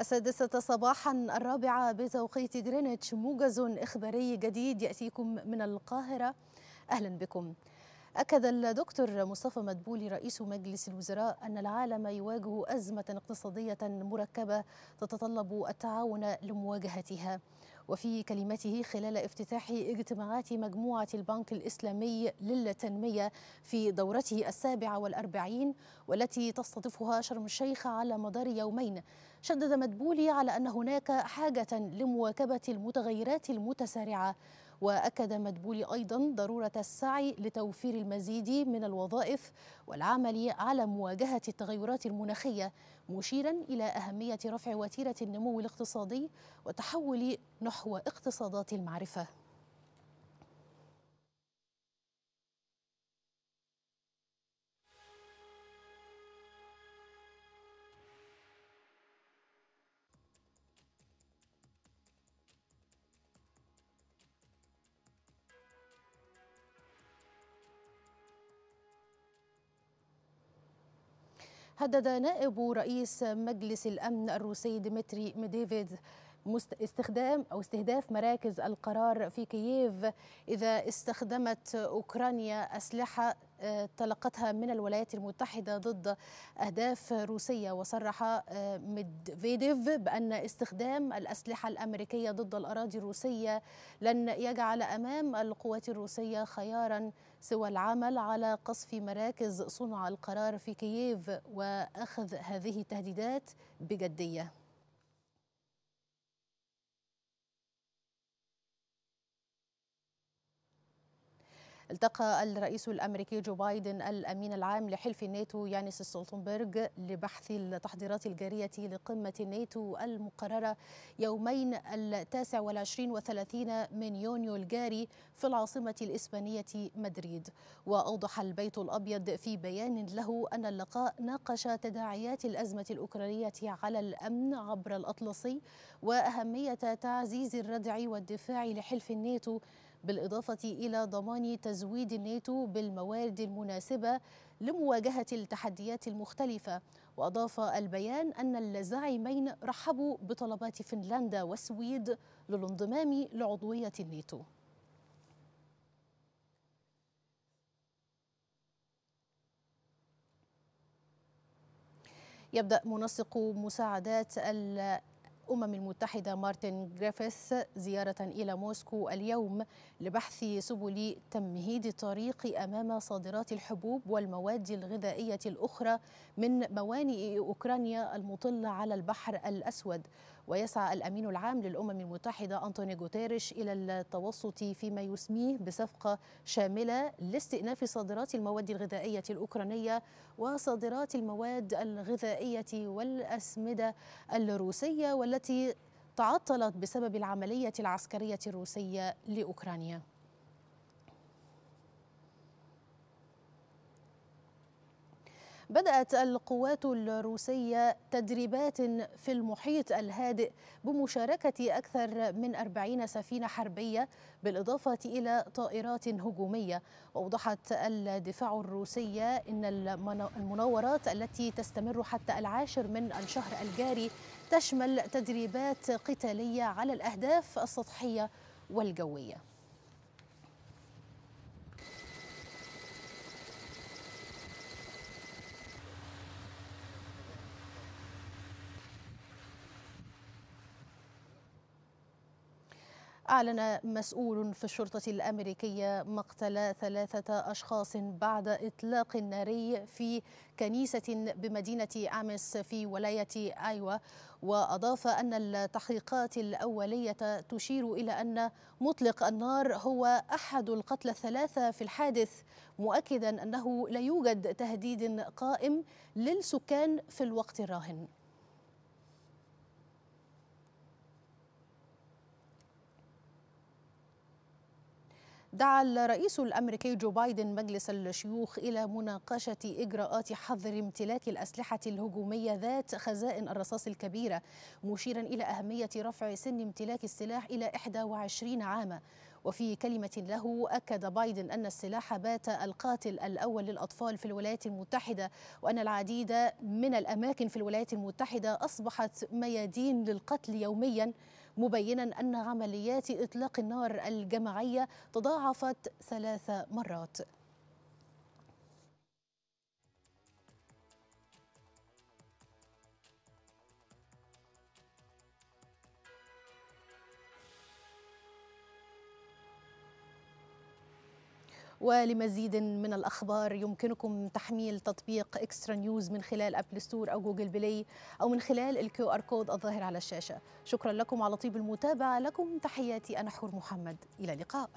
السادسة صباحا الرابعة بتوقيت غرينتش موجز إخباري جديد يأتيكم من القاهرة أهلا بكم أكد الدكتور مصطفى مدبولي رئيس مجلس الوزراء أن العالم يواجه أزمة اقتصادية مركبة تتطلب التعاون لمواجهتها وفي كلمته خلال افتتاح اجتماعات مجموعة البنك الإسلامي للتنمية في دورته السابعة والأربعين والتي تستضيفها شرم الشيخ على مدار يومين شدد مدبولي على أن هناك حاجة لمواكبة المتغيرات المتسارعة وأكد مدبولي أيضا ضرورة السعي لتوفير المزيد من الوظائف والعمل على مواجهة التغيرات المناخية مشيرا إلى أهمية رفع وتيرة النمو الاقتصادي وتحول نحو اقتصادات المعرفة هدد نائب رئيس مجلس الأمن الروسي ديمتري ميديفيد استخدام أو استهداف مراكز القرار في كييف إذا استخدمت أوكرانيا أسلحة تلقتها آه، من الولايات المتحدة ضد أهداف روسية وصرح آه، ميدفيديف بأن استخدام الأسلحة الأمريكية ضد الأراضي الروسية لن يجعل أمام القوات الروسية خيارا سوى العمل على قصف مراكز صنع القرار في كييف وأخذ هذه التهديدات بجدية التقى الرئيس الامريكي جو بايدن الامين العام لحلف الناتو يانيس ستولتنبرج لبحث التحضيرات الجاريه لقمه الناتو المقرره يومين التاسع والعشرين وثلاثين من يونيو الجاري في العاصمه الاسبانيه مدريد واوضح البيت الابيض في بيان له ان اللقاء ناقش تداعيات الازمه الاوكرانيه على الامن عبر الاطلسي واهميه تعزيز الردع والدفاع لحلف الناتو بالإضافة إلى ضمان تزويد الناتو بالموارد المناسبة لمواجهة التحديات المختلفة وأضاف البيان أن الزعيمين رحبوا بطلبات فنلندا والسويد للانضمام لعضوية الناتو يبدأ منسق مساعدات الأمم المتحدة مارتن جريفيث زيارة إلى موسكو اليوم لبحث سبل تمهيد الطريق أمام صادرات الحبوب والمواد الغذائية الأخرى من موانئ أوكرانيا المطلة على البحر الأسود ويسعى الأمين العام للأمم المتحدة أنطوني غوتيريش إلى التوسط فيما يسميه بصفقة شاملة لاستئناف صادرات المواد الغذائية الأوكرانية وصادرات المواد الغذائية والأسمدة الروسية والتي التي تعطلت بسبب العملية العسكرية الروسية لأوكرانيا بدأت القوات الروسية تدريبات في المحيط الهادئ بمشاركة أكثر من 40 سفينة حربية بالإضافة إلى طائرات هجومية وأوضحت الدفاع الروسية أن المناورات التي تستمر حتى العاشر من الشهر الجاري تشمل تدريبات قتالية على الأهداف السطحية والجوية أعلن مسؤول في الشرطة الأمريكية مقتل ثلاثة أشخاص بعد إطلاق ناري في كنيسة بمدينة أمس في ولاية أيوا وأضاف أن التحقيقات الأولية تشير إلى أن مطلق النار هو أحد القتلى الثلاثة في الحادث مؤكدا أنه لا يوجد تهديد قائم للسكان في الوقت الراهن دعا الرئيس الامريكي جو بايدن مجلس الشيوخ الى مناقشه اجراءات حظر امتلاك الاسلحه الهجوميه ذات خزائن الرصاص الكبيره مشيرا الى اهميه رفع سن امتلاك السلاح الى 21 عاما وفي كلمة له أكد بايدن أن السلاح بات القاتل الأول للأطفال في الولايات المتحدة وأن العديد من الأماكن في الولايات المتحدة أصبحت ميادين للقتل يوميا مبينا أن عمليات إطلاق النار الجماعية تضاعفت ثلاث مرات ولمزيد من الأخبار يمكنكم تحميل تطبيق إكسترا نيوز من خلال أبل ستور أو جوجل بلاي أو من خلال الكيو آر كود الظاهر على الشاشة شكرا لكم على طيب المتابعة لكم تحياتي أنا حور محمد إلى اللقاء